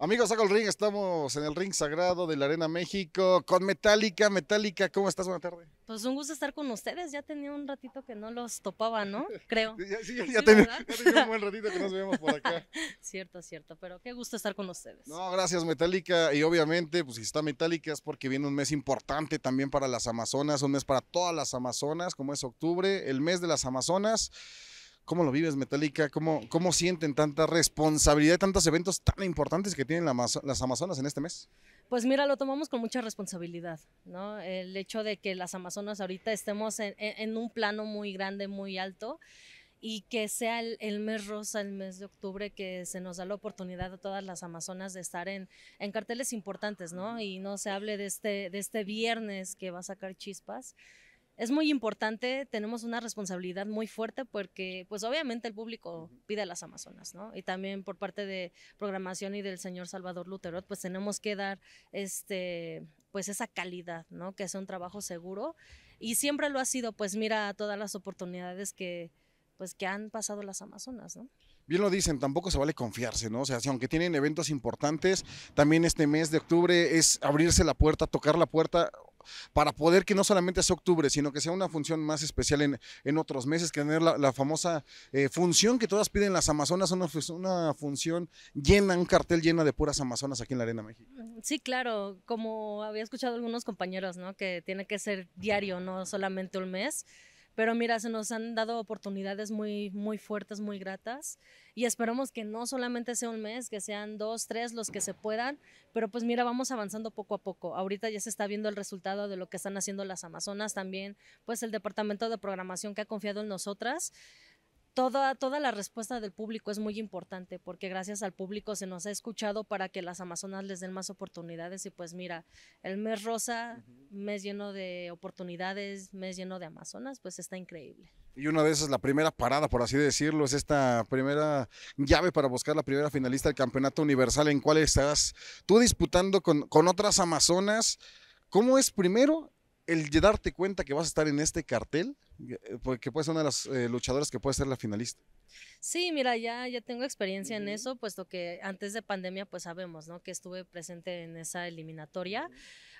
Amigos, saco el ring, estamos en el ring sagrado de la Arena México con Metallica. Metallica, ¿cómo estás? Buenas tarde. Pues un gusto estar con ustedes. Ya tenía un ratito que no los topaba, ¿no? Creo. sí, ya, tenía, un ratito que nos veíamos por acá. cierto, cierto. Pero qué gusto estar con ustedes. No, gracias, Metallica. Y obviamente, pues si está Metallica es porque viene un mes importante también para las Amazonas, un mes para todas las Amazonas, como es octubre, el mes de las Amazonas. ¿Cómo lo vives, Metallica? ¿Cómo, ¿Cómo sienten tanta responsabilidad de tantos eventos tan importantes que tienen las Amazonas en este mes? Pues mira, lo tomamos con mucha responsabilidad, ¿no? El hecho de que las Amazonas ahorita estemos en, un plano muy grande, muy alto, y que sea el, el, mes rosa, el mes de octubre, que se nos da la oportunidad a todas las amazonas de estar en, en carteles importantes, ¿no? Y no se hable de este, de este viernes que va a sacar chispas, es muy importante, tenemos una responsabilidad muy fuerte porque pues obviamente el público pide a las Amazonas, ¿no? Y también por parte de programación y del señor Salvador Luterot, pues tenemos que dar este pues esa calidad, ¿no? Que sea un trabajo seguro y siempre lo ha sido, pues mira todas las oportunidades que pues que han pasado las Amazonas, ¿no? bien lo dicen, tampoco se vale confiarse, ¿no? O sea, aunque tienen eventos importantes, también este mes de octubre es abrirse la puerta, tocar la puerta, para poder que no solamente sea octubre, sino que sea una función más especial en, otros meses, que tener la, famosa eh, función que todas piden las Amazonas, una, una función llena, un cartel lleno de puras Amazonas aquí en la Arena México. Mm, sí, claro, como había escuchado algunos compañeros, ¿no? Que tiene que ser diario, no solamente un mes. Pero mira, se nos han dado oportunidades muy, muy fuertes, muy gratas y esperamos que no solamente sea un mes, que sean dos, tres los que se puedan, pero pues mira, vamos avanzando poco a poco. Ahorita ya se está viendo el resultado de lo que están haciendo las Amazonas, también pues el Departamento de Programación que ha confiado en nosotras toda, la respuesta del público es muy importante porque gracias al público se nos ha escuchado para que las Amazonas les den más oportunidades y pues mira, el mes rosa, mes lleno de oportunidades, mes lleno de Amazonas, pues está increíble. Y una de esas, la primera parada, por así decirlo, es esta primera llave para buscar la primera finalista del Campeonato Universal en cuál estás tú disputando con, con otras Amazonas. ¿Cómo es primero el darte cuenta que vas a estar en este cartel, eh, porque pues, puedes ser una de las eh, luchadoras que puede ser la finalista. Sí, mira, ya, ya tengo experiencia en eso, puesto que antes de pandemia, pues sabemos, ¿no? Que estuve presente en esa eliminatoria.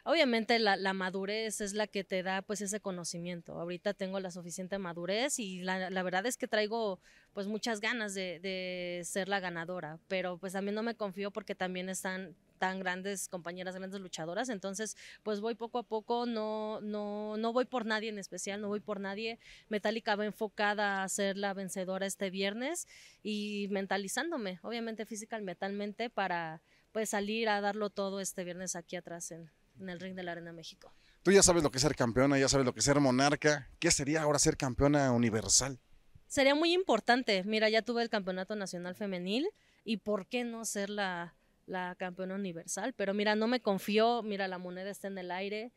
Obviamente la, madurez es la que te da pues ese conocimiento. Ahorita tengo la suficiente madurez y la, verdad es que traigo pues muchas ganas de, ser la ganadora, pero pues también no me confío porque también están tan grandes compañeras, grandes luchadoras, entonces pues voy poco a poco, no, no, voy por nadie en especial, no voy por nadie. Metallica va enfocada a ser la vencedora este viernes y mentalizándome, obviamente física y mentalmente para pues salir a darlo todo este viernes aquí atrás en, en el ring de la Arena México. Tú ya sabes lo que es ser campeona, ya sabes lo que es ser monarca. ¿Qué sería ahora ser campeona universal? Sería muy importante. Mira, ya tuve el campeonato nacional femenil y ¿por qué no ser la, la campeona universal. Pero mira, no me confío, mira, la moneda está en el aire,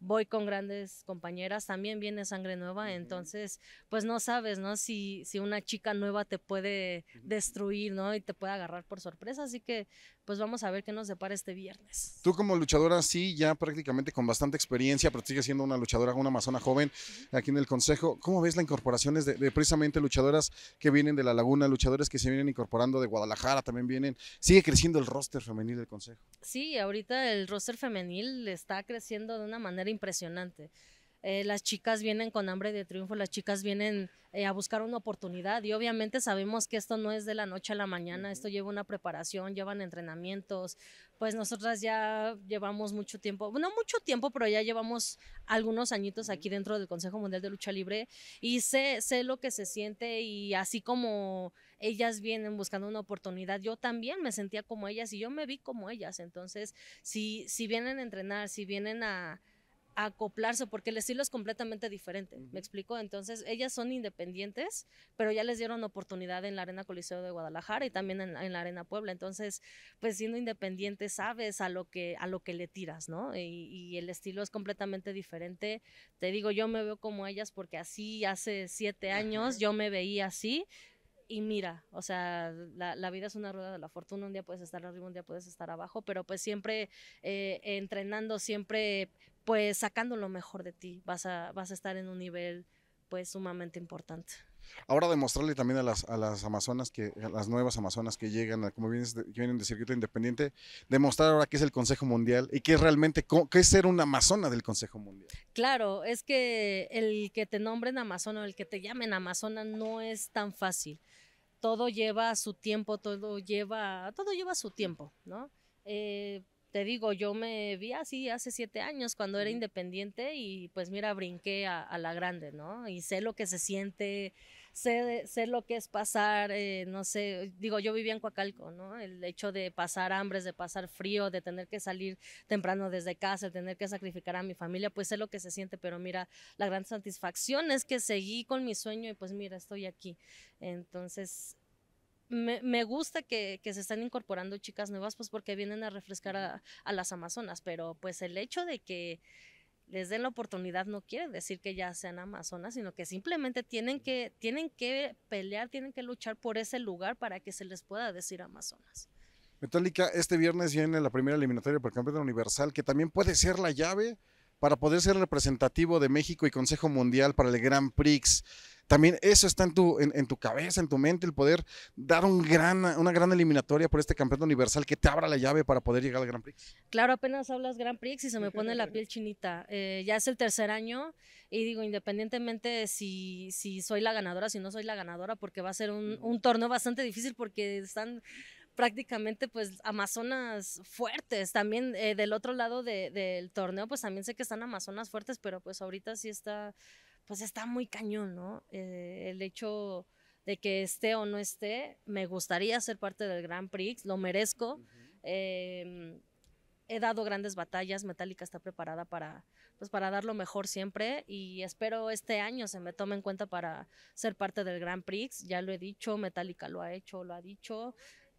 voy con grandes compañeras, también viene sangre nueva, entonces, pues no sabes, ¿no? Si, si una chica nueva te puede destruir, ¿no? Y te puede agarrar por sorpresa, así que pues vamos a ver qué nos depara este viernes. Tú como luchadora, sí, ya prácticamente con bastante experiencia, pero sigues siendo una luchadora, una amazona joven aquí en el Consejo. ¿Cómo ves la incorporación de, de, precisamente luchadoras que vienen de La Laguna, luchadoras que se vienen incorporando de Guadalajara, también vienen? ¿Sigue creciendo el roster femenil del Consejo? Sí, ahorita el roster femenil está creciendo de una manera impresionante. Eh, las chicas vienen con hambre de triunfo, las chicas vienen eh, a buscar una oportunidad y obviamente sabemos que esto no es de la noche a la mañana, esto lleva una preparación, llevan entrenamientos, pues nosotras ya llevamos mucho tiempo, no mucho tiempo, pero ya llevamos algunos añitos aquí dentro del Consejo Mundial de Lucha Libre y sé, sé lo que se siente y así como ellas vienen buscando una oportunidad, yo también me sentía como ellas y yo me vi como ellas, entonces si, si vienen a entrenar, si vienen a acoplarse porque el estilo es completamente diferente, ¿me explico? Entonces, ellas son independientes, pero ya les dieron oportunidad en la Arena Coliseo de Guadalajara y también en, la Arena Puebla. Entonces, pues siendo independiente sabes a lo que a lo que le tiras, ¿no? Y, el estilo es completamente diferente. Te digo, yo me veo como ellas porque así hace siete años yo me veía así y mira, o sea, la, vida es una rueda de la fortuna, un día puedes estar arriba, un día puedes estar abajo, pero pues siempre eh, entrenando, siempre pues sacando lo mejor de ti, vas a, vas a estar en un nivel pues sumamente importante. Ahora demostrarle también a las, a las amazonas, que, a las nuevas amazonas que llegan, como vienes vienen de circuito independiente, demostrar ahora qué es el Consejo Mundial y qué es realmente, qué es ser una amazona del Consejo Mundial. Claro, es que el que te nombren amazona o el que te llamen amazona no es tan fácil. Todo lleva su tiempo, todo lleva, todo lleva su tiempo, ¿no? Eh, te digo, yo me vi así hace siete años cuando era independiente y pues mira, brinqué a, la grande, ¿no? Y sé lo que se siente, sé, sé lo que es pasar, eh, no sé, digo, yo vivía en Coacalco, ¿no? El hecho de pasar hambres, de pasar frío, de tener que salir temprano desde casa, de tener que sacrificar a mi familia, pues sé lo que se siente, pero mira, la gran satisfacción es que seguí con mi sueño y pues mira, estoy aquí. Entonces, me, gusta que, se están incorporando chicas nuevas, pues porque vienen a refrescar a, las Amazonas, pero pues el hecho de que les den la oportunidad no quiere decir que ya sean amazonas, sino que simplemente tienen que, tienen que pelear, tienen que luchar por ese lugar para que se les pueda decir amazonas. Metallica, este viernes viene la primera eliminatoria por el campeonato universal, que también puede ser la llave para poder ser representativo de México y Consejo Mundial para el Gran Prix. También eso está en tu, en, tu cabeza, en tu mente, el poder dar gran, una gran eliminatoria por este campeonato universal que te abra la llave para poder llegar al Gran Prix. Claro, apenas hablas Gran Prix y se me pone la piel chinita. Eh, ya es el tercer año y digo, independientemente si, soy la ganadora, si no soy la ganadora, porque va a ser un, un torneo bastante difícil porque están prácticamente pues amazonas fuertes. También eh, del otro lado del torneo pues también sé que están amazonas fuertes, pero pues ahorita sí está, pues está muy cañón, ¿no? Eh, el hecho de que esté o no esté, me gustaría ser parte del Grand Prix, lo merezco. Em, he dado grandes batallas, Metallica está preparada para, pues para dar lo mejor siempre y espero este año se me tome en cuenta para ser parte del Grand Prix, ya lo he dicho, Metallica lo ha hecho, lo ha dicho,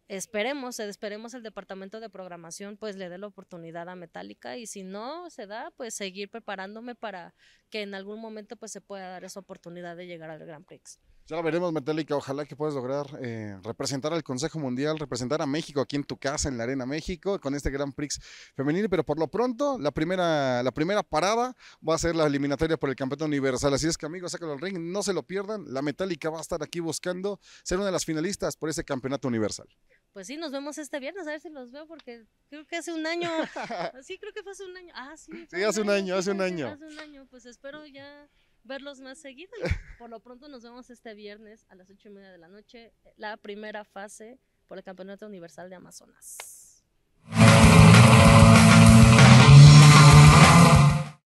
esperemos, eh, esperemos el departamento de programación pues le dé la oportunidad a Metallica y si no se da, pues seguir preparándome para que en algún momento pues se pueda dar esa oportunidad de llegar al Grand Prix. Ya lo veremos, Metallica. Ojalá que puedas lograr eh, representar al Consejo Mundial, representar a México aquí en tu casa, en la Arena México, con este Gran Prix femenino. Pero por lo pronto, la primera, la primera parada va a ser la eliminatoria por el Campeonato Universal. Así es que, amigos, sácalo al ring, no se lo pierdan. La Metallica va a estar aquí buscando ser una de las finalistas por ese Campeonato Universal pues sí, nos vemos este viernes, a ver si los veo, porque creo que hace un año, sí, creo que fue hace un año, ah, sí. sí, hace un año hace un año. Hace un año, pues espero ya verlos más seguido. por lo pronto nos vemos este viernes a las ocho y media de la noche, la primera fase por el Campeonato Universal de Amazonas.